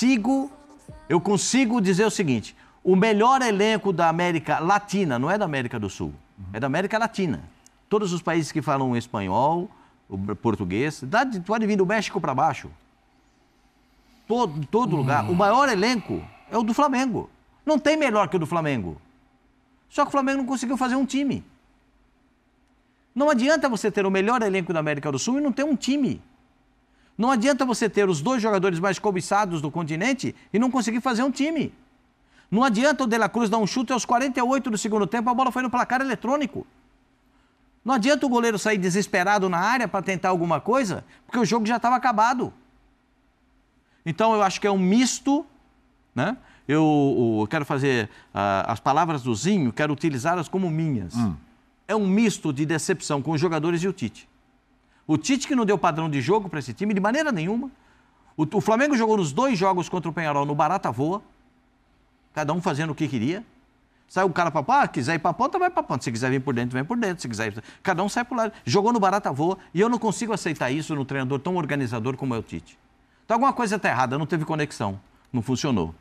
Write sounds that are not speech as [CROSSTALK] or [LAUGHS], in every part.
consigo, eu consigo dizer o seguinte: o melhor elenco da América Latina, não é da América do Sul, uhum. é da América Latina. Todos os países que falam espanhol, português, pode vir do México para baixo. Todo, todo uhum. lugar. O maior elenco é o do Flamengo. Não tem melhor que o do Flamengo. Só que o Flamengo não conseguiu fazer um time. Não adianta você ter o melhor elenco da América do Sul e não ter um time. Não adianta você ter os dois jogadores mais cobiçados do continente e não conseguir fazer um time. Não adianta o De La Cruz dar um chute aos 48 do segundo tempo, a bola foi no placar eletrônico. Não adianta o goleiro sair desesperado na área para tentar alguma coisa, porque o jogo já estava acabado. Então eu acho que é um misto, né? Eu, eu quero fazer uh, as palavras do Zinho, quero utilizá-las como minhas. Hum. É um misto de decepção com os jogadores e o Tite. O Tite que não deu padrão de jogo para esse time de maneira nenhuma. O, o, Flamengo jogou nos dois jogos contra o Penharol no Barata Voa, cada um fazendo o que queria. Saiu o cara para ah, quiser ir para ponta, vai para ponta. Se quiser vir por dentro, vem por dentro. Se quiser ir... Cada um sai para lado. Jogou no Barata Voa e eu não consigo aceitar isso no treinador tão organizador como é o Tite. Então alguma coisa está errada, não teve conexão, não funcionou.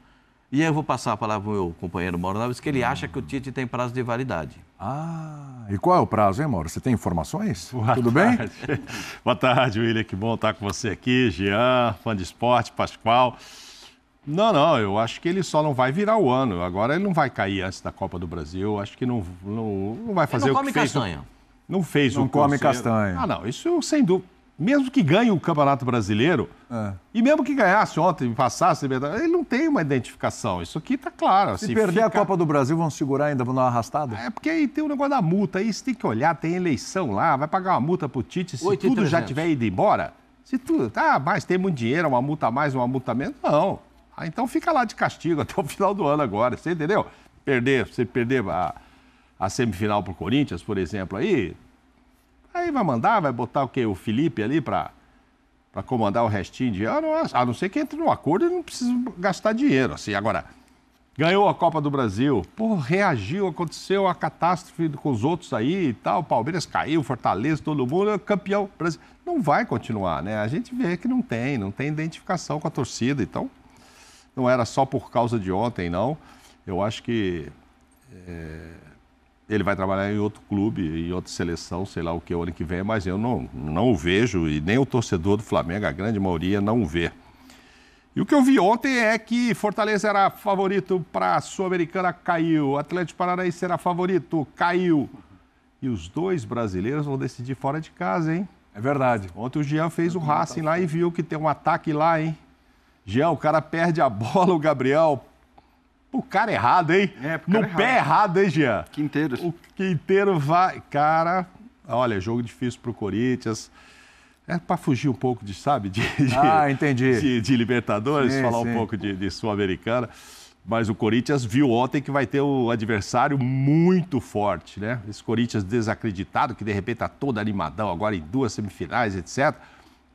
E aí eu vou passar a palavra para o meu companheiro Mauro Naves, que ele acha que o Tite tem prazo de validade. Ah, e qual é o prazo, hein, Mauro? Você tem informações? Boa Tudo tarde. bem? [LAUGHS] Boa tarde, William. Que bom estar com você aqui. Jean, fã de esporte, Pascoal. Não, não, eu acho que ele só não vai virar o ano. Agora ele não vai cair antes da Copa do Brasil. Eu acho que não, não, não vai fazer ele não o que come Castanha. Não fez não o Não come castanha. Ah, não, isso sem dúvida mesmo que ganhe o Campeonato Brasileiro, é. e mesmo que ganhasse ontem, passasse, ele não tem uma identificação. Isso aqui está claro. Se assim, perder fica... a Copa do Brasil, vão segurar ainda, vão dar uma arrastada? É, porque aí tem o um negócio da multa, aí você tem que olhar, tem eleição lá, vai pagar uma multa pro Tite, se 8, tudo 300. já tiver ido embora, se tudo, ah, mas tem muito dinheiro, uma multa a mais, uma multa a menos, não. Ah, então fica lá de castigo [LAUGHS] até o final do ano agora, você entendeu? Perder, você perder a, a semifinal pro Corinthians, por exemplo, aí, Aí vai mandar, vai botar o quê? O Felipe ali para para comandar o restinho de ano, a não ser que entre num acordo e não precisa gastar dinheiro. Assim, agora, ganhou a Copa do Brasil, pô, reagiu, aconteceu a catástrofe com os outros aí e tal, Palmeiras caiu, Fortaleza, todo mundo, campeão. Brasil. Não vai continuar, né? A gente vê que não tem, não tem identificação com a torcida, então não era só por causa de ontem, não. Eu acho que é, ele vai trabalhar em outro clube, em outra seleção, sei lá o que, o ano que vem, mas eu não, não o vejo e nem o torcedor do Flamengo, a grande maioria, não o vê. E o que eu vi ontem é que Fortaleza era favorito para a Sul-Americana, caiu. Atlético Paranaense era favorito, caiu. E os dois brasileiros vão decidir fora de casa, hein? É verdade. Ontem o Jean fez o tá Racing lá e viu que tem um ataque lá, hein? Jean, o cara perde a bola, o Gabriel o cara errado, hein? É, cara no errado. pé errado, hein, Jean? Quinteiro. Assim. O Quinteiro vai. Cara, olha, jogo difícil pro Corinthians. É para fugir um pouco de, sabe? De, ah, de ah, entendi. De, de Libertadores, sim, falar sim. um pouco de, de Sul-Americana. Mas o Corinthians viu ontem que vai ter um adversário muito forte, né? Esse Corinthians desacreditado, que de repente está todo animadão agora em duas semifinais, etc.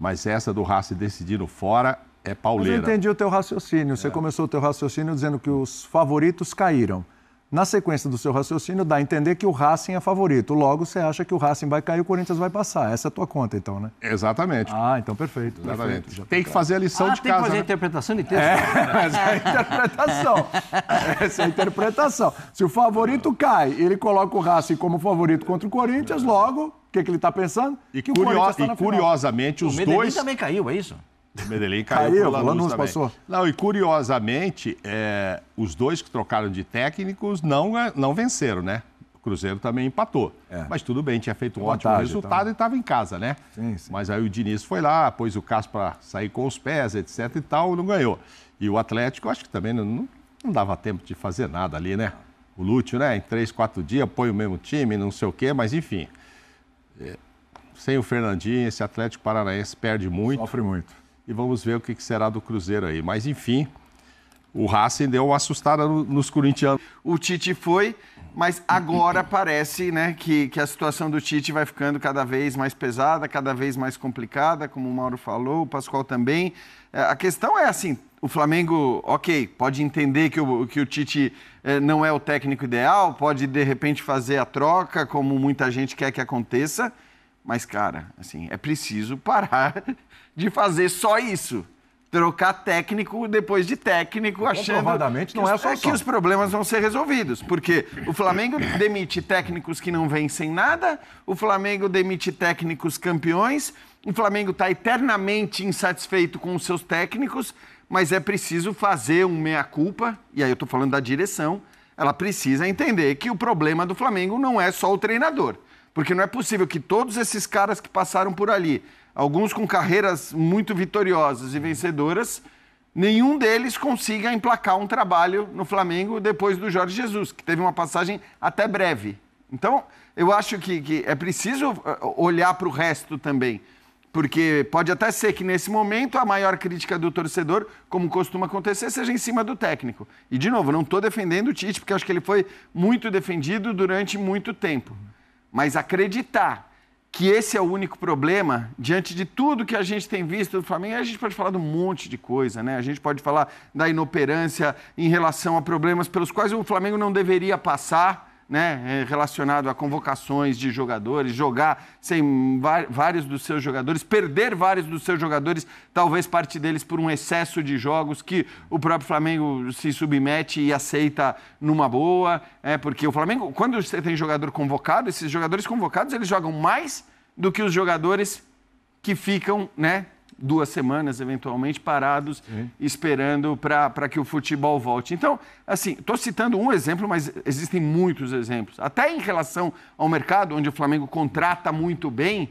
Mas essa do Racing decidindo fora é pauleira. Mas eu entendi o teu raciocínio. Você é. começou o teu raciocínio dizendo que os favoritos caíram. Na sequência do seu raciocínio, dá a entender que o Racing é favorito. Logo, você acha que o Racing vai cair e o Corinthians vai passar. Essa é a tua conta, então, né? Exatamente. Ah, então perfeito. Exatamente. Perfeito. Tá tem que fazer a lição ah, de tem casa. Tem que fazer né? a interpretação de texto. É, essa é a interpretação. [LAUGHS] essa é a interpretação. Se o favorito cai ele coloca o Racing como favorito contra o Corinthians, logo, o que, que ele está pensando? E, que tá e curiosamente, os dois. O dois... também caiu, é isso? O Medellín caiu, caiu pro Lanús, também. passou. Não, e curiosamente, é, os dois que trocaram de técnicos não, é, não venceram, né? O Cruzeiro também empatou. É. Mas tudo bem, tinha feito um Vantagem, ótimo resultado então. e estava em casa, né? Sim, sim. Mas aí o Diniz foi lá, pôs o Cássio para sair com os pés, etc e tal, não ganhou. E o Atlético, acho que também não, não dava tempo de fazer nada ali, né? O Lúcio, né? Em três, quatro dias, põe o mesmo time, não sei o quê, mas enfim. É, sem o Fernandinho, esse Atlético Paranaense perde muito. Sofre muito e vamos ver o que será do Cruzeiro aí. Mas enfim, o Racing deu uma assustada nos corintianos. O Tite foi, mas agora [LAUGHS] parece né, que, que a situação do Tite vai ficando cada vez mais pesada, cada vez mais complicada, como o Mauro falou, o Pascoal também. É, a questão é assim, o Flamengo, ok, pode entender que o, que o Tite é, não é o técnico ideal, pode de repente fazer a troca, como muita gente quer que aconteça, mas, cara, assim, é preciso parar [LAUGHS] de fazer só isso. Trocar técnico depois de técnico, achando. não é só. É que os problemas vão ser resolvidos. Porque o Flamengo [CLEARS THROAT] demite técnicos que não vencem nada, o Flamengo demite técnicos campeões, o Flamengo está eternamente insatisfeito com os seus técnicos, mas é preciso fazer um meia-culpa, e aí eu estou falando da direção, ela precisa entender que o problema do Flamengo não é só o treinador. Porque não é possível que todos esses caras que passaram por ali, alguns com carreiras muito vitoriosas e vencedoras, nenhum deles consiga emplacar um trabalho no Flamengo depois do Jorge Jesus, que teve uma passagem até breve. Então, eu acho que, que é preciso eh, olhar para o resto também. Porque pode até ser que nesse momento a maior crítica do torcedor, como costuma acontecer, seja em cima do técnico. E de novo, não estou defendendo o Tite, porque acho que ele foi muito defendido durante muito tempo. Mas acreditar que esse é o único problema, diante de tudo que a gente tem visto do Flamengo, a gente pode falar de um monte de coisa, né? A gente pode falar da inoperância em relação a problemas pelos quais o Flamengo não deveria passar né, eh, relacionado a convocações de jogadores, jogar sem vários dos seus jogadores, perder vários dos seus jogadores, talvez parte deles por um excesso de jogos que o próprio Flamengo se submete e aceita numa boa, é, porque o Flamengo, quando você tem jogador convocado, esses jogadores convocados eles jogam mais do que os jogadores que ficam, né, duas semanas, eventualmente, parados, esperando para que o futebol volte. Então, assim, estou citando um exemplo, mas existem muitos exemplos. Até em relação ao mercado, onde o Flamengo contrata muito bem,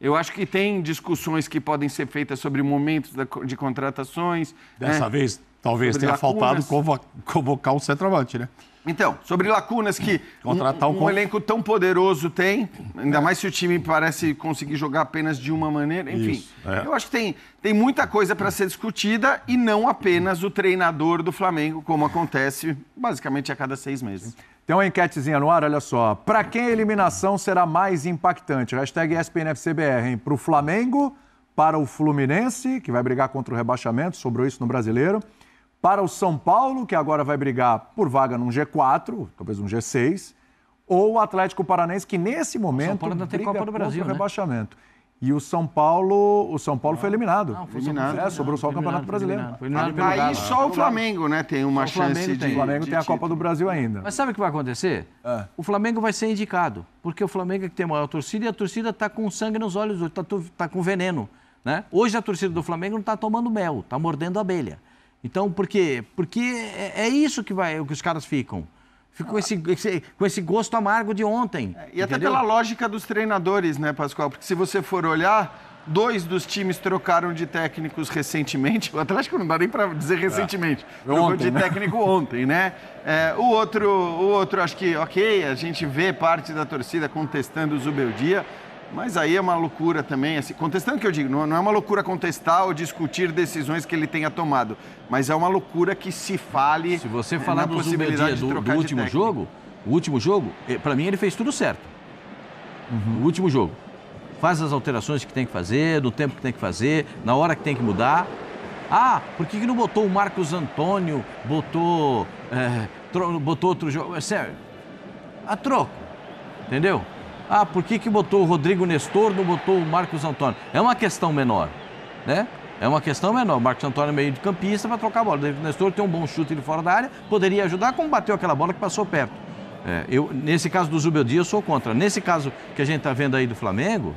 eu acho que tem discussões que podem ser feitas sobre momentos de contratações. Dessa né? vez, talvez sobre tenha lacunas. faltado convocar o centroavante, né? Então, sobre lacunas que Contratar um, um, um elenco tão poderoso tem, ainda mais se o time parece conseguir jogar apenas de uma maneira, enfim. Isso, é. Eu acho que tem, tem muita coisa para ser discutida e não apenas o treinador do Flamengo, como acontece basicamente a cada seis meses. Tem uma enquetezinha no ar, olha só. Para quem a eliminação será mais impactante? Hashtag SPNFCBR, hein? Para o Flamengo, para o Fluminense, que vai brigar contra o rebaixamento, sobrou isso no brasileiro para o São Paulo, que agora vai brigar por vaga num G4, talvez um G6, ou o Atlético Paranaense, que nesse momento. O São Paulo Copa do Brasil. Né? rebaixamento. E o São Paulo, o São Paulo foi eliminado. Não, foi eliminado. É, sobrou só o Campeonato Brasileiro. Aí só o Flamengo, né, tem uma chance de. O Flamengo de tem a Copa do Brasil ainda. Mas sabe o que vai acontecer? É. O Flamengo vai ser indicado, porque o Flamengo é que tem maior torcida e a torcida está com sangue nos olhos hoje, está tá com veneno, né? Hoje a torcida do Flamengo não está tomando mel, está mordendo abelha. Então, por quê? Porque é, é isso que, vai, é que os caras ficam. ficam com esse, esse, com esse gosto amargo de ontem. É, e entendeu? até pela lógica dos treinadores, né, Pascoal? Porque se você for olhar, dois dos times trocaram de técnicos recentemente. [LAUGHS] O Atlético não dá nem para dizer recentemente. É. Trocou ontem, de né? técnico ontem, né? É, o, outro, o outro, acho que, ok, a gente vê parte da torcida contestando o Zubeldia. Mas aí é uma loucura também, assim, contestando o que eu digo, não, é uma loucura contestar ou discutir decisões que ele tenha tomado, mas é uma loucura que se fale. Se você falar do possibilidade do, do último jogo, o último jogo, eh, para mim ele fez tudo certo. Uhum. O último jogo. Faz as alterações que tem que fazer, no tempo que tem que fazer, na hora que tem que mudar. Ah, por que, que não botou o Marcos Antônio, botou, é, botou outro jogo? É sério, a troco, entendeu? Ah, por que, que botou o Rodrigo Nestor, não botou o Marcos Antônio? É uma questão menor, né? É uma questão menor. O Marcos Antônio é meio de campista para trocar a bola. O Nestor tem um bom chute de fora da área, poderia ajudar, como bateu aquela bola que passou perto. É, eu, nesse caso do Zubel eu sou contra. Nesse caso que a gente está vendo aí do Flamengo,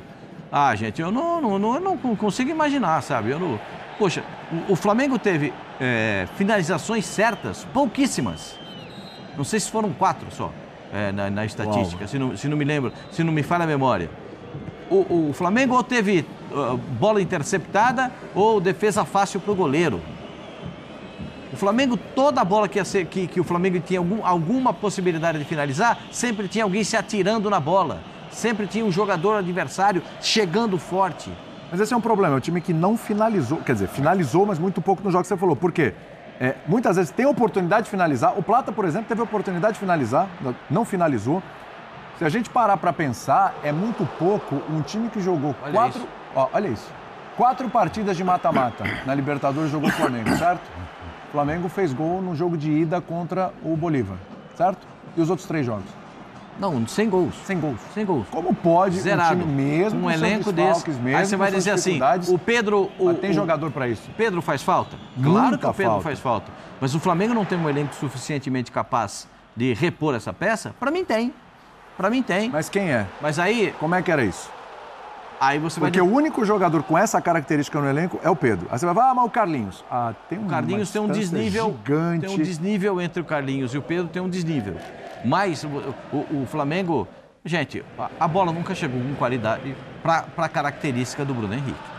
ah, gente, eu não, não, não, eu não consigo imaginar, sabe? Eu não, poxa, o, o Flamengo teve é, finalizações certas, pouquíssimas. Não sei se foram quatro só é, na, na, estatística, se não, se não, me lembro, se não me falha a memória. O, o Flamengo ou teve uh, bola interceptada ou defesa fácil para o goleiro. O Flamengo, toda a bola que, ser, que, que o Flamengo tinha algum, alguma possibilidade de finalizar, sempre tinha alguém se atirando na bola. Sempre tinha um jogador adversário chegando forte. Mas esse é um problema, é um time que não finalizou, quer dizer, finalizou, mas muito pouco no jogo que você falou. Por quê? É, muitas vezes tem oportunidade de finalizar. O Plata, por exemplo, teve oportunidade de finalizar, não finalizou. Se a gente parar para pensar, é muito pouco um time que jogou olha quatro. Isso. Ó, olha isso. Quatro partidas de mata-mata. Na Libertadores jogou o Flamengo, certo? O Flamengo fez gol no jogo de ida contra o Bolívar, certo? E os outros três jogos? Não, sem gols. Sem gols. Sem gols. Como pode Zerado. um time mesmo, um elenco desse, mesmo, aí você vai dizer assim, o Pedro... O, tem o, jogador para isso. Pedro faz falta? Claro Nunca que o Pedro falta. faz falta. Mas o Flamengo não tem um elenco suficientemente capaz de repor essa peça? Para mim tem. Para mim tem. Mas quem é? Mas aí... Como é que era isso? Aí você Porque o único jogador com essa característica no elenco é o Pedro. Aí você vai falar, ah, mas o Carlinhos. Ah, tem um. O Carlinhos tem um desnível. Gigante. Tem um desnível entre o Carlinhos e o Pedro, tem um desnível. Mas o, o, o Flamengo, gente, a, a, bola nunca chegou com qualidade para a característica do Bruno Henrique.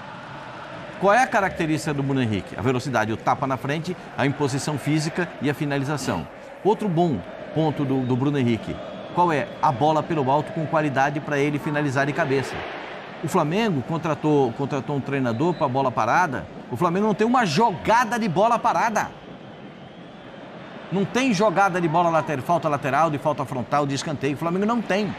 Qual é a característica do Bruno Henrique? A velocidade, o tapa na frente, a imposição física e a finalização. Outro bom ponto do, do Bruno Henrique, qual é? A bola pelo alto com qualidade para ele finalizar de cabeça. O Flamengo contratou, contratou um treinador para bola parada. O Flamengo não tem uma jogada de bola parada. Não tem jogada de bola lateral, falta lateral, de falta frontal, de escanteio. O Flamengo não tem.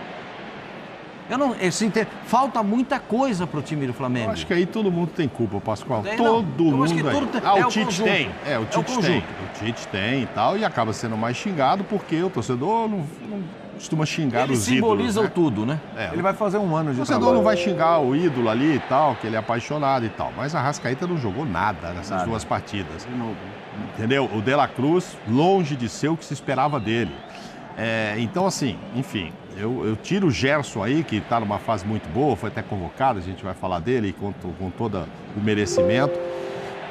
Eu não, assim, tem, falta muita coisa para o time do Flamengo. Eu acho que aí todo mundo tem culpa, Pascoal. Tem, todo mundo tem. Ah, é, é, é o Tite tem. É, o Tite é tem. O Tite tem e tal, e acaba sendo mais xingado porque o torcedor não, não costuma xingar ele os ídolos. Ele né? tudo, né? É, ele vai fazer um ano de O torcedor não vai xingar o ídolo ali e tal, que ele é apaixonado e tal. Mas a Rascaeta não jogou nada nessas nada. duas partidas. De novo. Entendeu? O De La Cruz, longe de ser o que se esperava dele. É, então, assim, enfim, eu, eu, tiro o Gerson aí, que está numa fase muito boa, foi até convocado, a gente vai falar dele com, com todo o merecimento.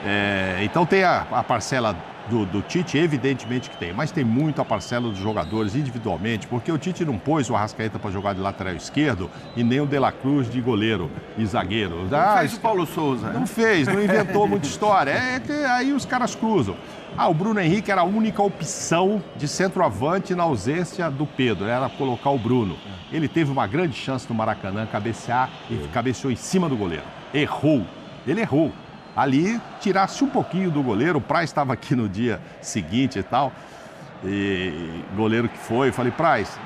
É, então tem a, a parcela do, do Tite, evidentemente que tem, mas tem muito a parcela dos jogadores individualmente, porque o Tite não pôs o Arrascaeta para jogar de lateral esquerdo e nem o De La Cruz de goleiro e zagueiro. Não ah, fez o Paulo Souza. Não fez, não inventou muita história. É, é, aí os caras cruzam. Ah, o Bruno Henrique era a única opção de centroavante na ausência do Pedro, era colocar o Bruno. Ele teve uma grande chance no Maracanã cabecear e cabeceou em cima do goleiro. Errou. Ele errou ali tirasse um pouquinho do goleiro. O Praz estava aqui no dia seguinte e tal. E goleiro que foi, eu falei, Praz,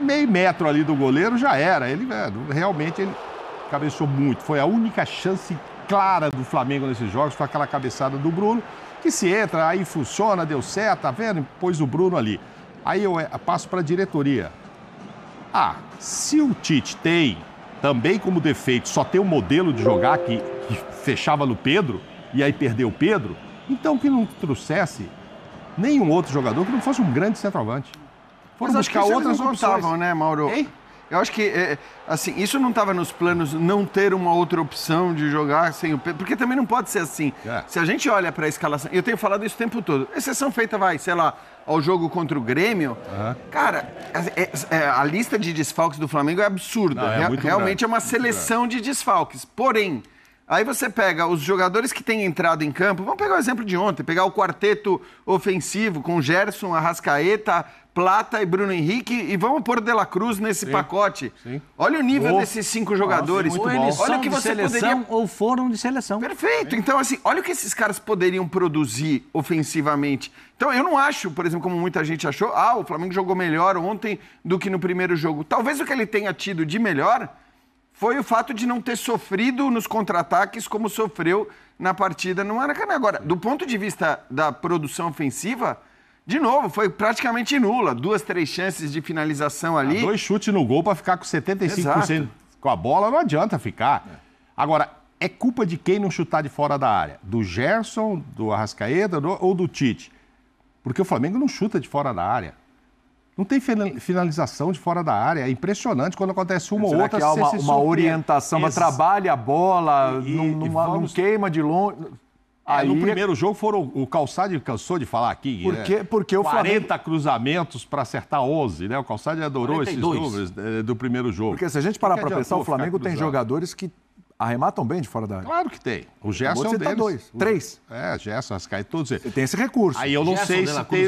meio metro ali do goleiro já era. Ele é, realmente ele cabeçou muito. Foi a única chance clara do Flamengo nesses jogos, foi aquela cabeçada do Bruno, que se entra, aí funciona, deu certo, tá vendo? Pôs o Bruno ali. Aí eu é, passo para a diretoria. Ah, se o Tite tem também como defeito só ter um modelo de jogar que, que fechava no Pedro e aí perdeu o Pedro, então que não trouxesse nenhum outro jogador que não fosse um grande centroavante. Foram Mas buscar que outras opções. optavam, né, Mauro? Ei? Eu acho que, é, é assim, isso não estava nos planos não ter uma outra opção de jogar sem o Pedro, porque também não pode ser assim. É. Se a gente olha para a escalação, eu tenho falado isso o tempo todo, exceção feita, vai, sei lá, ao jogo contra o Grêmio, uhum. cara, é, é, é, a lista de desfalques do Flamengo é absurda. Não, Real, realmente grande. é uma seleção de desfalques. Porém, Aí você pega os jogadores que têm entrado em campo, vamos pegar o exemplo de ontem, pegar o quarteto ofensivo com Gerson, Arrascaeta, Plata e Bruno Henrique e vamos pôr De La Cruz nesse sim, Sim. Olha o nível oh, desses cinco jogadores. Nossa, é muito bom. Olha o que você poderia ou foram de seleção. Perfeito. Então assim, olha o que esses caras poderiam produzir ofensivamente. Então eu não acho, por exemplo, como muita gente achou, ah, o Flamengo jogou melhor ontem do que no primeiro jogo. Talvez o que ele tenha tido de melhor foi o fato de não ter sofrido nos contra-ataques como sofreu na partida no Maracanã. Agora, do ponto de vista da produção ofensiva, de novo, foi praticamente nula. Duas, três chances de finalização ali. dois chutes no gol para ficar com 75% Exato. com a bola, não adianta ficar. É. Agora, é culpa de quem não chutar de fora da área? Do Gerson, do Arrascaeta do, ou do Tite? Porque o Flamengo não chuta de fora da área. Não tem finalização de fora da área. É impressionante quando acontece uma ou outra. Que há uma, uma orientação, mas trabalha a bola, e, não, e não, vamos... não queima de longe. É, Aí... No é primeiro jogo foram o Calçado cansou de falar aqui, porque, é, né? porque o 40 Flamengo... cruzamentos para acertar 11, né? O Calçado adorou 42. esses números do primeiro jogo. Porque se a gente parar para pensar, o Flamengo tem jogadores que arrematam bem de fora da área. Claro que tem. O Gerson é um tá deles. dois, três. É, Gerson, Arrascaeta, todos eles. Você tem esse recurso. Aí eu não Gerson, sei se tem...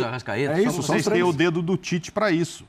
é isso, vocês têm o dedo do Tite para isso.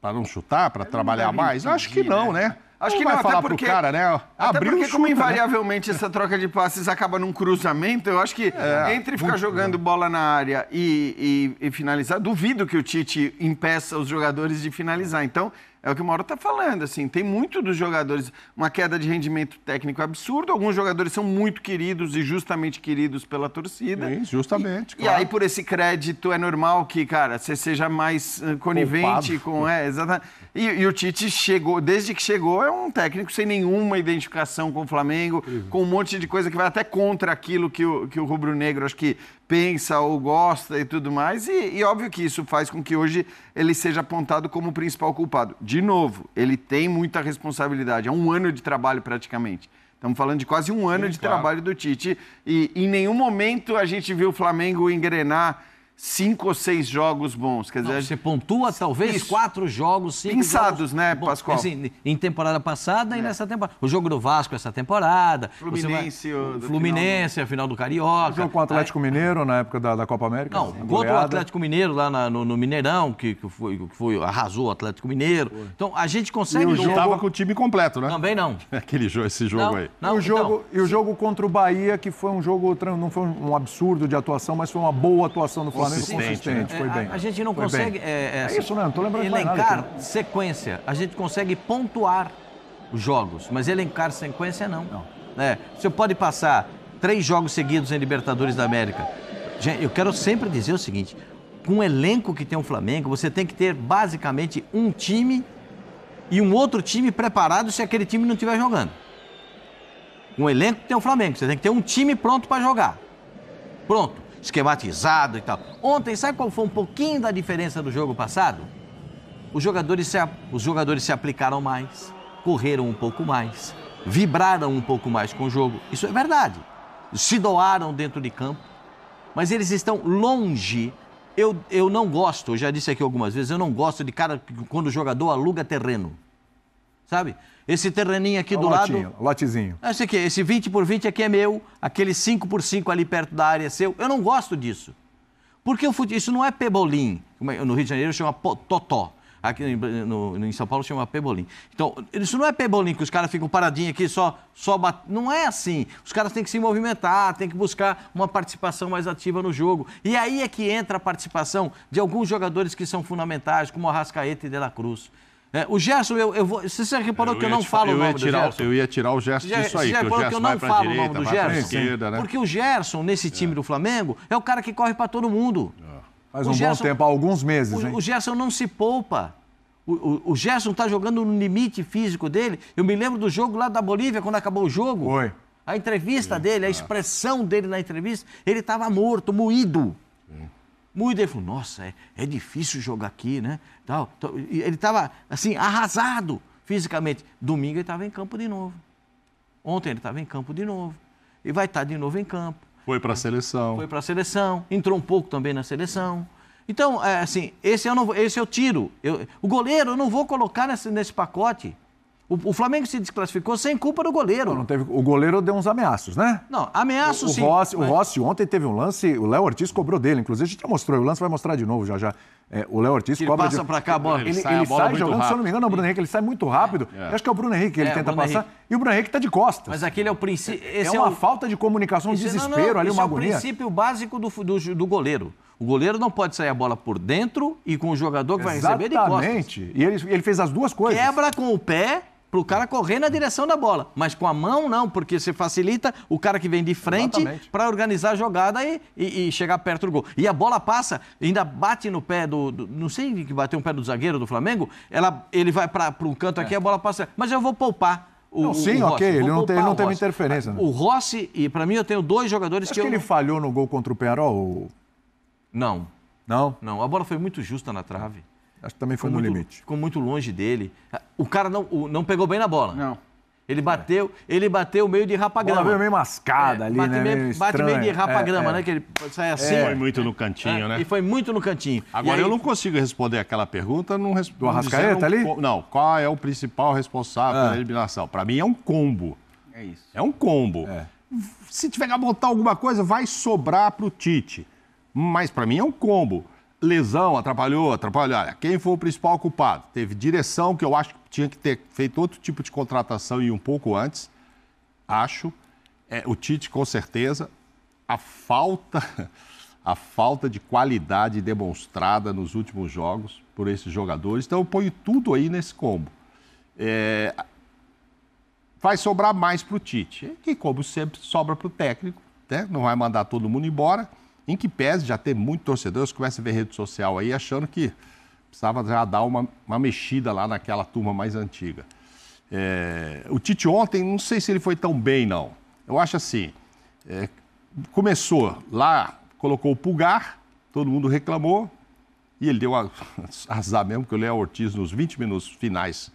Para não chutar, para trabalhar mais? Acho que não, né? né? Acho que não, vai falar porque, pro cara, né? Até porque, chuta, como né? invariavelmente né? essa troca de passes acaba num cruzamento, eu acho que é, é entre ficar jogando bom. bola na área e, e, e finalizar, duvido que o Tite impeça os jogadores de finalizar. Então, é o que o Mauro está falando, assim, tem muito dos jogadores, uma queda de rendimento técnico absurdo, alguns jogadores são muito queridos e justamente queridos pela torcida. Sim, justamente, e, claro. e aí, por esse crédito, é normal que, cara, você seja mais ah, conivente com... É, exatamente. E, e, o Tite chegou, desde que chegou, é um técnico sem nenhuma identificação com o Flamengo, uhum. com um monte de coisa que vai até contra aquilo que o, que o rubro-negro, acho que pensa ou gosta e tudo mais. E, e, óbvio que isso faz com que hoje ele seja apontado como o principal culpado. De novo, ele tem muita responsabilidade. É um ano de trabalho praticamente. Estamos falando de quase um ano Sim, de claro. trabalho do Tite. E em nenhum momento a gente viu o Flamengo engrenar cinco ou seis jogos bons. Quer dizer, Não, você pontua talvez quatro jogos, cinco Pensados, jogos, né, Pascoal? Assim, em temporada passada é. e nessa temporada. O jogo do Vasco essa temporada. Fluminense. Vai... Fluminense, final. a final do Carioca. O jogo com o Atlético Aí... É. Mineiro na época da, da Copa América. Não, assim, contra o Atlético Mineiro lá na, no, no, Mineirão, que, que, foi, que foi, arrasou o Atlético Mineiro. Foi. Então, a gente consegue... E o jogo... estava com o time completo, né? Também não. [LAUGHS] Aquele jogo, esse jogo não, aí. Não, e o jogo, então, e o jogo contra o Bahia, que foi um jogo, não foi um absurdo de atuação, mas foi uma boa atuação do Flamengo consistente. consistente. Né? Foi é, bem. A, a gente não Foi consegue é, é, é, isso, não, né? não tô lembrando elencar nada, sequência. A gente consegue pontuar os jogos, mas elencar sequência não. não. É, você pode passar três jogos seguidos em Libertadores da América. Gente, eu quero sempre dizer o seguinte: com o elenco que tem o Flamengo, você tem que ter basicamente um time e um outro time preparado se aquele time não estiver jogando. Um elenco que tem o Flamengo, você tem que ter um time pronto para jogar. Pronto esquematizado e tal. Ontem, sabe qual foi um pouquinho da diferença do jogo passado? Os jogadores se, os jogadores se aplicaram mais, correram um pouco mais, vibraram um pouco mais com o jogo. Isso é verdade. Se doaram dentro de campo, mas eles estão longe. Eu, eu não gosto, eu já disse aqui algumas vezes, eu não gosto de cara quando o jogador aluga terreno sabe? Esse terreninho aqui é um do lotinho, lado. Lotezinho. Ah, esse aqui, esse 20 por 20 aqui é meu, aquele 5 por 5 ali perto da área é seu. Eu não gosto disso. Porque o isso não é pebolim. É, no Rio de Janeiro chama totó. Aqui no, no, em São Paulo chama pebolim. Então, isso não é pebolim que os caras ficam paradinhos aqui só, só bat... Não é assim. Os caras têm que se movimentar, têm que buscar uma participação mais ativa no jogo. E aí é que entra a participação de alguns jogadores que são fundamentais, como o Arrascaeta e De La Cruz. É, o Gerson, eu, eu vou, você reparou eu que eu não falo o nome tirar, do Gerson? Eu ia tirar o Gerson disso aí, você reparou que, eu não falo direita, o nome do Gerson? Né? Porque o Gerson, nesse é. time é. do Flamengo, é o cara que corre para todo mundo. É. Faz o um Gerson, bom tempo, há alguns meses, o, hein? O Gerson não se poupa. O, o, o Gerson está jogando no limite físico dele. Eu me lembro do jogo lá da Bolívia, quando acabou o jogo. Foi. A entrevista Sim, dele, a expressão dele na entrevista, ele estava morto, moído. Muito, ele falou, nossa, é, é difícil jogar aqui, né? Tal, tal. Então, ele estava, assim, arrasado fisicamente. Domingo ele estava em campo de novo. Ontem ele estava em campo de novo. E vai estar tá de novo em campo. Foi para a seleção. Foi para a seleção. Entrou um pouco também na seleção. Então, é, assim, esse eu, não, esse eu tiro. Eu, o goleiro eu não vou colocar nesse, nesse pacote. O, o, Flamengo se desclassificou sem culpa do goleiro. Não teve, o goleiro deu uns ameaços, né? Não, ameaços o, sim. O Rossi, mas... o Rossi ontem teve um lance, o Léo Ortiz cobrou dele. Inclusive, a gente já mostrou, o lance vai mostrar de novo já já. É, o Léo Ortiz ele cobra. Passa de... pra cá, bola, ele, ele sai, ele sai jogando, rápido. se eu não me engano, é o Bruno Henrique, ele sai muito rápido. É, é. Acho que é o Bruno Henrique que ele é, tenta passar. Henrique. E o Bruno Henrique tá de costas. Mas aquele é o princípio. É, é, uma o... falta de comunicação, um é, desespero não, não, ali, uma agonia. É o princípio básico do, do, do goleiro. O goleiro não pode sair a bola por dentro e com o jogador que Exatamente. vai receber de costas. Exatamente. E ele, ele fez as duas coisas. Quebra com o pé para o cara correr na direção da bola. Mas com a mão, não, porque você facilita o cara que vem de frente para organizar a jogada e, e, e, chegar perto do gol. E a bola passa, ainda bate no pé do. do não sei que bateu um pé do zagueiro do Flamengo. Ela, ele vai para um canto aqui, é. a bola passa. Mas eu vou poupar. O, não, sim, ok, ele não, tem, ele não teve interferência. Né? O Rossi, e para mim eu tenho dois jogadores Acho que, que eu... ele falhou no gol contra o Penarol? Ou... Não. Não? Não, a bola foi muito justa na trave. Acho que também foi ficou no muito, limite. Ficou muito longe dele. O cara não, o, não pegou bem na bola. Não. Ele bateu, é. ele bateu meio de rapagrama. Bola veio meio mascada é, ali, bate né? Meio, meio bate meio de é, rapagrama, é, né? Que ele sai assim. Foi muito no cantinho, é, né? E foi muito no cantinho. Agora, aí... eu não consigo responder aquela pergunta. Não, res... Do Arrascaeta não, ali? Não, qual é o principal responsável pela eliminação? Para mim é um combo. É isso. É um combo. Se tiver que botar alguma coisa, vai sobrar para o Tite. Mas para mim é um combo lesão atrapalhou, atrapalhou. Olha, quem foi o principal culpado? Teve direção, que eu acho que tinha que ter feito outro tipo de contratação e um pouco antes. Acho. É, o Tite, com certeza. A falta, [LAUGHS] a falta de qualidade demonstrada nos últimos jogos por esses jogadores. Então eu ponho tudo aí nesse combo. É, vai sobrar mais para o Tite. Que, como sempre, sobra para o técnico, né? não vai mandar todo mundo embora. Em que pese já ter muito torcedor, você começa a ver rede social aí achando que precisava já dar uma, uma mexida lá naquela turma mais antiga. É, o Tite ontem, não sei se ele foi tão bem, não. Eu acho assim, é, começou lá, colocou o pulgar, todo mundo reclamou, e ele deu [LAUGHS] azar mesmo, que o Léo Ortiz, nos 20 minutos finais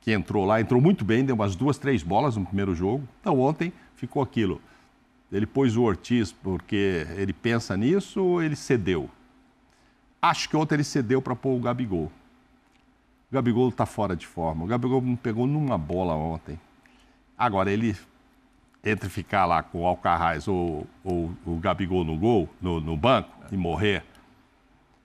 que entrou lá, entrou muito bem, deu umas duas, três bolas no primeiro jogo. Então ontem ficou aquilo. Ele pôs o Ortiz porque ele pensa nisso ou ele cedeu? Acho que ontem ele cedeu para pôr o Gabigol. O Gabigol está fora de forma. O Gabigol não pegou numa bola ontem. Agora, ele entre ficar lá com o Alcaraz ou, ou o Gabigol no gol, no, no banco, e morrer,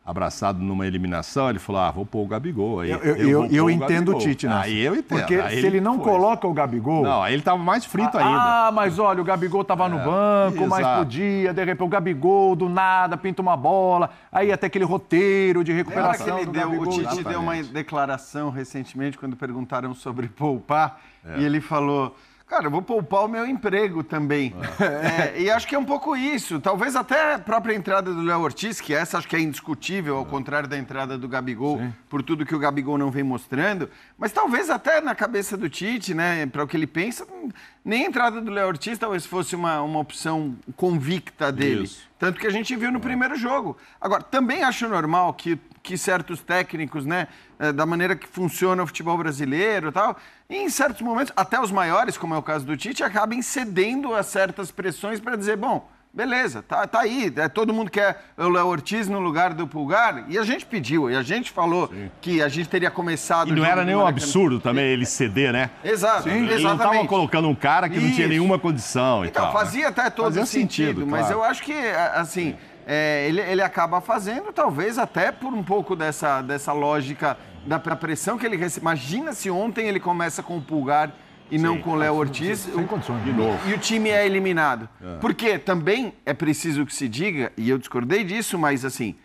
abraçado numa eliminação, ele falou: ah, vou pôr o Gabigol aí. Eu, eu, eu, eu entendo o, Tite, né? Aí eu entendo. Porque aí se ele, não foi. coloca o Gabigol. Não, aí ele tava mais frito ah, ainda. Ah, mas olha, o Gabigol tava é, no banco, exato. mas podia, de repente, o Gabigol do nada, pinta uma bola, aí até aquele roteiro de recuperação. que ele deu, Gabigol, o Tite exatamente. deu uma declaração recentemente quando perguntaram sobre poupar, é. e ele falou. Cara, eu vou poupar o meu emprego também. É. [LAUGHS] é, e acho que é um pouco isso. Talvez até a própria entrada do Léo Ortiz, que essa acho que é indiscutível, ao é. contrário da entrada do Gabigol, Sim. por tudo que o Gabigol não vem mostrando. Mas talvez até na cabeça do Tite, né, para o que ele pensa, hum, nem a entrada do Léo Ortiz talvez fosse uma, uma opção convicta dele. Isso. Tanto que a gente viu no é. primeiro jogo. Agora, também acho normal que, que certos técnicos, né, eh, da maneira que funciona o futebol brasileiro e tal. E em certos momentos, até os maiores, como é o caso do Tite, acabem cedendo a certas pressões para dizer, bom, beleza, tá, tá aí. É, todo mundo quer o Léo Ortiz no lugar do Pulgar. E a gente pediu, e a gente falou Sim. que a gente teria começado. E não era nenhum um absurdo também ele ceder, né? Exato, Sim, exatamente. não estavam colocando um cara que Isso. não tinha nenhuma condição. Então, e tal, fazia né? até todo fazia sentido, sentido claro. mas eu acho que, eh, assim. É, ele, ele acaba fazendo, talvez até por um pouco dessa, dessa lógica da pressão que ele recebe. Imagina se ontem ele começa com o Pulgar e Sim, não com o Léo Ortiz. Sem condições. Né? De novo. E o time é eliminado. É. Porque também é preciso que se diga, e eu discordei disso, mas assim,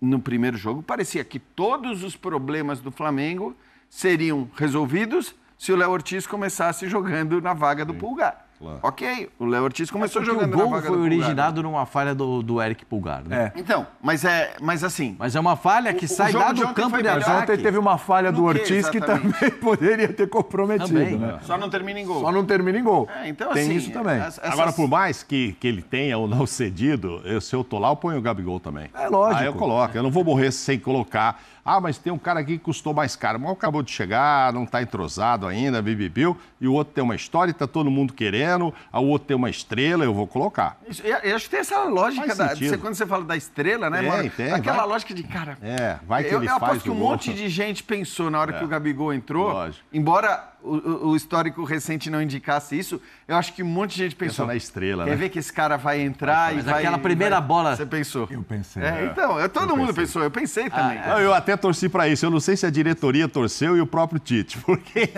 no primeiro jogo parecia que todos os problemas do Flamengo seriam resolvidos se o Léo Ortiz começasse jogando na vaga do Sim. Pulgar. Claro. Ok, o Léo Ortiz começou é jogando o gol na vaga foi originado Pulgar, né? numa falha do, do Eric Pulgar, né? É. Então, mas é, mas assim. Mas é uma falha que o, sai o lá do campo de ataque. Mas ontem teve uma falha no do Ortiz que, que, também [LAUGHS] poderia ter comprometido, também, né? Só não termina em gol. Só não termina em gol. É, então, Tem assim, isso também. essas... Agora, por mais que, que ele tenha ou não cedido, eu, se eu tô lá, eu ponho o Gabigol também. É lógico. Aí eu coloco. Eu não vou morrer sem colocar ah, mas tem um cara aqui que custou mais caro, mas acabou de chegar, não está entrosado ainda, bibibiu, e o outro tem uma história e está todo mundo querendo, ah, o outro tem uma estrela, eu vou colocar. Isso, eu acho que tem essa lógica, da, você, quando você fala da estrela, né, tem, mano? Tem, aquela vai... lógica de, cara... É, vai que eu, ele eu faz aposto que um monte de gente pensou na hora é. que o Gabigol entrou, Lógico. embora o, o, histórico recente não indicasse isso, eu acho que um monte de gente pensou. na estrela, Quer né? ver que esse cara vai entrar Mas e vai... aquela primeira vai... bola... Você pensou. Eu pensei. É, é, então, eu, todo eu mundo pensei. pensou, eu pensei também. Ah, é. eu até torci para isso, eu não sei se a diretoria torceu e o próprio Tite, [LAUGHS] porque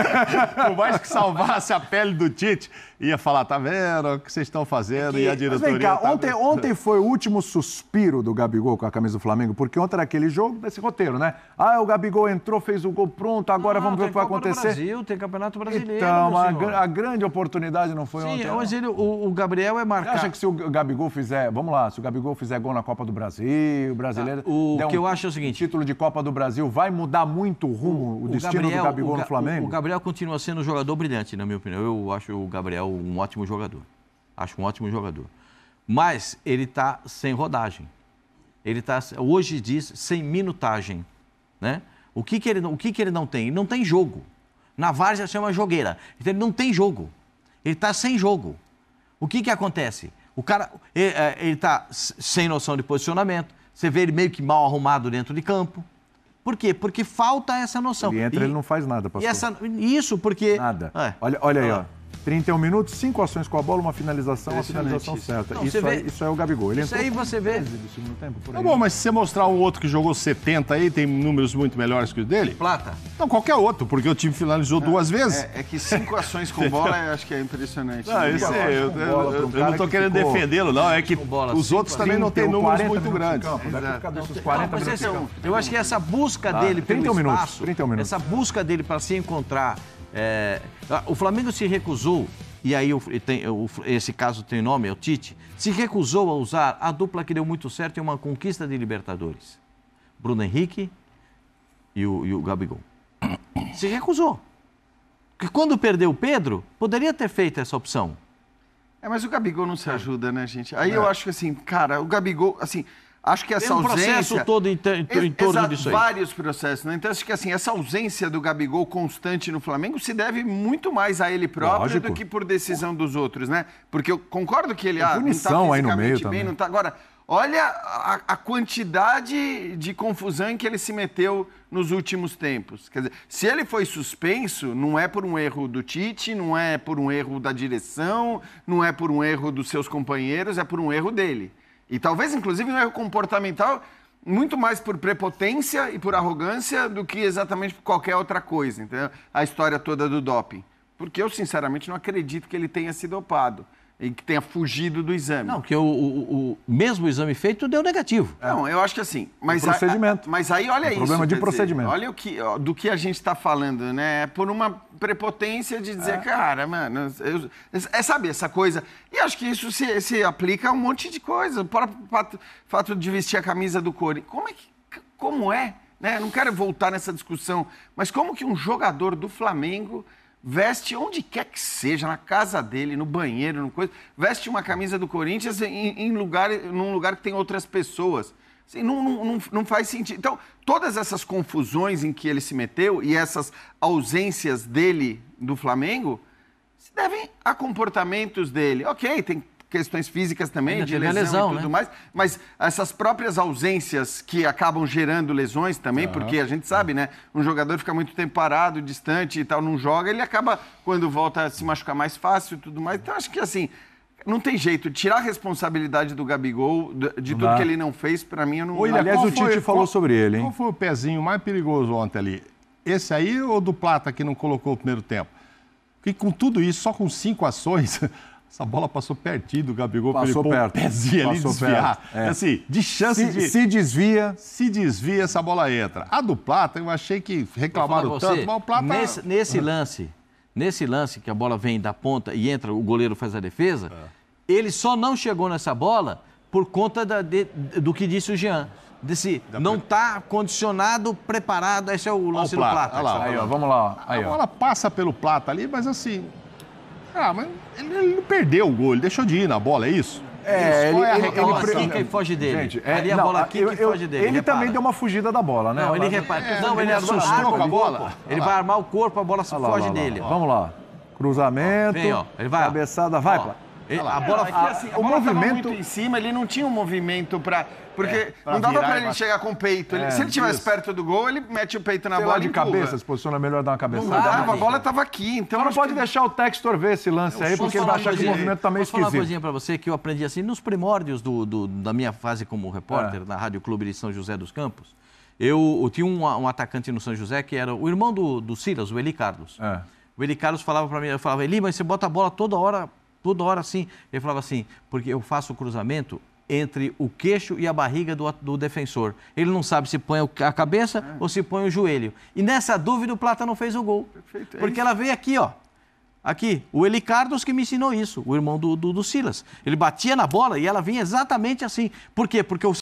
[LAUGHS] por mais que salvasse a pele do Tite, ia falar, tá vendo o que vocês estão fazendo e, e a diretoria... Mas vem cá, tá... ontem, ontem foi o último suspiro do Gabigol com a camisa do Flamengo, porque ontem era aquele jogo desse roteiro, né? Ah, o Gabigol entrou, fez o gol pronto, agora ah, vamos ver o que vai acontecer. Brasil, tem Campeonato Brasileiro. Então, a, a, grande oportunidade não foi Sim, ontem. Sim, hoje ele, o, o, Gabriel é marcado. Você acha que se o Gabigol fizer, vamos lá, se o Gabigol fizer gol na Copa do Brasil, o brasileiro. Tá, o que um, eu acho é o seguinte: título de Copa do Brasil vai mudar muito o rumo, o, o destino Gabriel, do Gabigol no Flamengo? O, Gabriel continua sendo um jogador brilhante, na minha opinião. Eu acho o Gabriel um ótimo jogador. Acho um ótimo jogador. Mas ele está sem rodagem. Ele está, hoje diz, sem minutagem. Né? O que, que, ele, o que, que ele não tem? Ele não tem jogo. Na várzea chama jogueira. Então ele não tem jogo. Ele está sem jogo. O que, que acontece? O cara é, ele está sem noção de posicionamento. Você vê ele meio que mal arrumado dentro de campo. Por quê? Porque falta essa noção. Ele entra, e, ele não faz nada, pastor. E essa, isso porque... Nada. É. Olha, olha aí, ó. 31 minutos, cinco ações com a bola, uma finalização, a finalização certa. Não, isso, aí, isso é o Gabigol. Ele isso aí você vê. tempo, por tá aí. Tá bom, mas se você mostrar um outro que jogou 70 aí, tem números muito melhores que o dele. Plata. Não, qualquer outro, porque o time finalizou ah, duas vezes. É, é, que cinco ações com bola eu acho que é impressionante. Não, isso é, eu, eu, não estou querendo defendê-lo, não. É que bola, os outros também não têm números muito grandes. É eu acho que essa busca tá. dele pelo espaço, essa busca dele para se encontrar é, ah, o Flamengo se recusou, e aí tem, esse caso tem nome, é o Tite, se recusou a usar a dupla que deu muito certo em uma conquista de Libertadores. Bruno Henrique e o, e o Gabigol. [COUGHS] Se recusou. Que quando perdeu o Pedro, poderia ter feito essa opção. É, mas o Gabigol não se é. ajuda, né, gente? Aí é. eu acho que assim, cara, o Gabigol, assim, Acho que essa Tem um ausência. processo todo em, em, em torno Exato, disso aí. vários processos. Né? Então, acho que assim, essa ausência do Gabigol constante no Flamengo se deve muito mais a ele próprio Lógico. do que por decisão dos outros, né? Porque eu concordo que ele ah, não tá aí no meio bem, também. não tá. Agora, olha a, a, quantidade de confusão em que ele se meteu nos últimos tempos. Quer dizer, se ele foi suspenso, não é por um erro do Tite, não é por um erro da direção, não é por um erro dos seus companheiros, é por um erro dele. E talvez, inclusive, um erro comportamental muito mais por prepotência e por arrogância do que exatamente por qualquer outra coisa, entendeu? A história toda do doping. Porque eu, sinceramente, não acredito que ele tenha sido dopado em que tenha fugido do exame. Não, que o, o, o mesmo exame feito deu negativo. É. Não, eu acho que assim. Mas procedimento. A, mas aí olha o isso. Problema de procedimento. Dizer, olha o que, do que a gente está falando, né? É por uma prepotência de dizer, é. cara, mano, eu, é saber essa coisa. E acho que isso se, se aplica a um monte de coisa. O fato, fato de vestir a camisa do Corinthians. Como é que, como é? Né? Não quero voltar nessa discussão, mas como que um jogador do Flamengo veste onde quer que seja, na casa dele, no banheiro, no coisa, veste uma camisa do Corinthians em, em lugar, num lugar que tem outras pessoas. Assim, não, não, não, não, faz sentido. Então, todas essas confusões em que ele se meteu e essas ausências dele do Flamengo se devem a comportamentos dele. Ok, tem questões físicas também, de lesão, lesão, e tudo né? mais, mas essas próprias ausências que acabam gerando lesões também, porque a gente sabe, né? Um jogador fica muito tempo parado, distante e tal, não joga, ele acaba, quando volta, se machucar mais fácil e tudo mais. Então, acho que assim. Não tem jeito, tirar a responsabilidade do Gabigol, de, tudo ah. que ele não fez, para mim eu não. Olha, Aliás, o Tite falou qual, sobre ele, hein? Qual foi o pezinho mais perigoso ontem ali? Esse aí ou do Plata que não colocou o primeiro tempo? Porque com tudo isso, só com cinco ações, [LAUGHS] Essa bola passou pertinho do Gabigol passou ele perto. pezinho ali passou desviar. É. Assim, de chance se, de... Se desvia... Se desvia, essa bola entra. A do Plata, eu achei que reclamaram você, tanto, mas o Plata... Nesse, ah. nesse uhum. lance, nesse lance que a bola vem da ponta e entra, o goleiro faz a defesa, é. ele só não chegou nessa bola por conta da, de, do que disse o Jean. Desse, não está condicionado, preparado. Esse é o lance o Plata. do Plata. Lá, aí, ó, vamos lá. Aí, a bola passa pelo Plata ali, mas assim, ah, mas ele, ele não perdeu o gol, ele deixou de ir na bola, é isso? É, ele, é a ele, ele pre... quica e foge dele. Gente, é, Ali a não, bola quica e foge dele. Ele repara. também deu uma fugida da bola, né? Não, ele repara. É, não, ele assustou com a bola. Ele vai ah. armar o corpo, a bola ah, lá, foge lá, lá, dele. Vamos lá. Cruzamento. Vem, ó. Ele vai. Cabeçada, vai, ó. A bola, é foi assim, a o bola movimento muito em cima, ele não tinha um movimento para porque é, pra não dava para ele chegar com o peito. é, se ele estivesse perto do gol, ele mete o peito na Sei bola lá, de cabeça, se posiciona melhor dar uma cabeçada. Não dava, a bola estava aqui. Então não, pode que... deixar o Textor ver esse lance aí, porque ele vai achar que o movimento também tá meio esquisito. Vou falar uma coisinha para você que eu aprendi assim nos primórdios do, do da minha fase como repórter é. na Rádio Clube de São José dos Campos. Eu, eu tinha um, um, atacante no São José que era o irmão do, do Silas, o Eli Carlos. É. O Eli Carlos falava para mim, eu falava, Eli, mas você bota a bola toda hora Toda hora assim, ele falava assim, porque eu faço o cruzamento entre o queixo e a barriga do, do defensor. Ele não sabe se põe a cabeça é. ou se põe o joelho. E nessa dúvida o Plata não fez o gol. Perfeito, é porque isso. ela veio aqui, ó. Aqui, o Eli Cardos que me ensinou isso, o irmão do, do, do Silas. Ele batia na bola e ela vinha exatamente assim. Por quê? Porque o